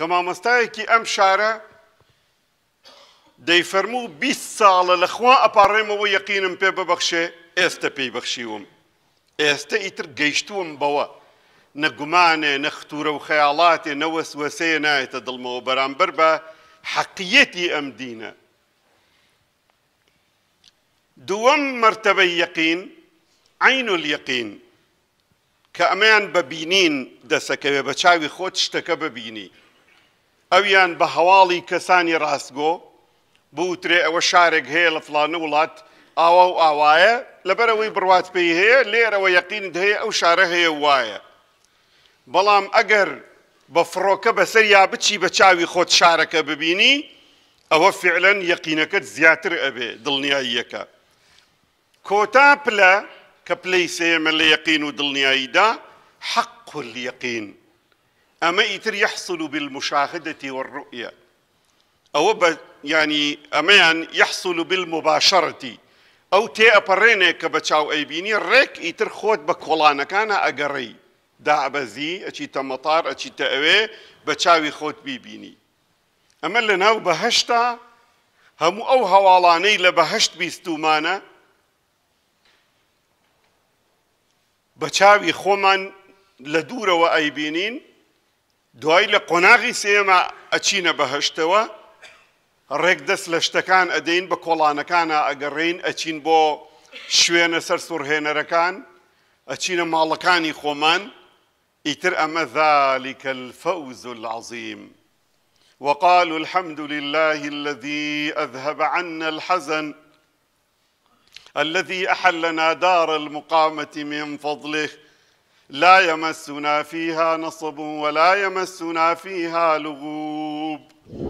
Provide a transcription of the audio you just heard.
كما مستايكي ام شارە دي فرمو بيس لەخوا ئەپارڕێمەوە اباريمو ويقينم بي ببخشي پێی بي ئێستا ئیتر گەیشتوم بەوە بوا نەختورە و خەیاڵاتێ نوس وسينا دڵمەوە بەرامبەر بربا حقيتي أم دينا دووەم مرتبة يقين عين اليقين كأمان ببينين ئەمەیان بەبینین دەسەکەوێ بە چاوی ئەویان بە هەواڵی کەسانی ڕاستگۆ بوترێ ئەوە شارێک هەیە لە فلانە وڵات ئاوا و ئاوایە لەبەرەوەی بڕات پێی هەیە لێرەوە یەقین هەیە ئەو شارە هەیە وایە. بەڵام ئەگەر بە فڕۆکە بەسەر یا بچی بە چاوی خۆت شارەکە ببینی ئەوە فعلەن یەقینەکەت زیاتر ئەبێ دڵنیاییەکە. کۆتا پلە کە پلەی سێمە لە یەقین و دڵنیاییدا حەق قل یەقین. اما يتر يحصل بالمشاهده والرؤيه او ب يعني اما يعني يحصل بالمباشره او تي ابرينه كبچاو ايبيني ريك يتر خود بكولانا كان أجري دع بزي أشي تمطار أشي تاوي بتشاوي خود بيبيني اما لناو بهشتا هم او هوالاني لبهشت بيستومانا بەچاوی خومن لدور دوورەوە ئەیبینین دوای لە قۆناغی سێمە ئەچینە بەهشتەوە ڕێک دەست لە شتەکان ئەدەین بە کۆڵانەکانە ئەگەڕین ئەچین بۆ شوێنە سەر سوورهێنەرەکان ئەچینە ماڵەکانی خومن ئیتر اما ذالک الفوز العظیم وقالوا الحمد لله الذي أذهب عنا الحزن الذي أحلنا دار المقامة من فضله لا يمسنا فيها نصب ولا يمسنا فيها لغوب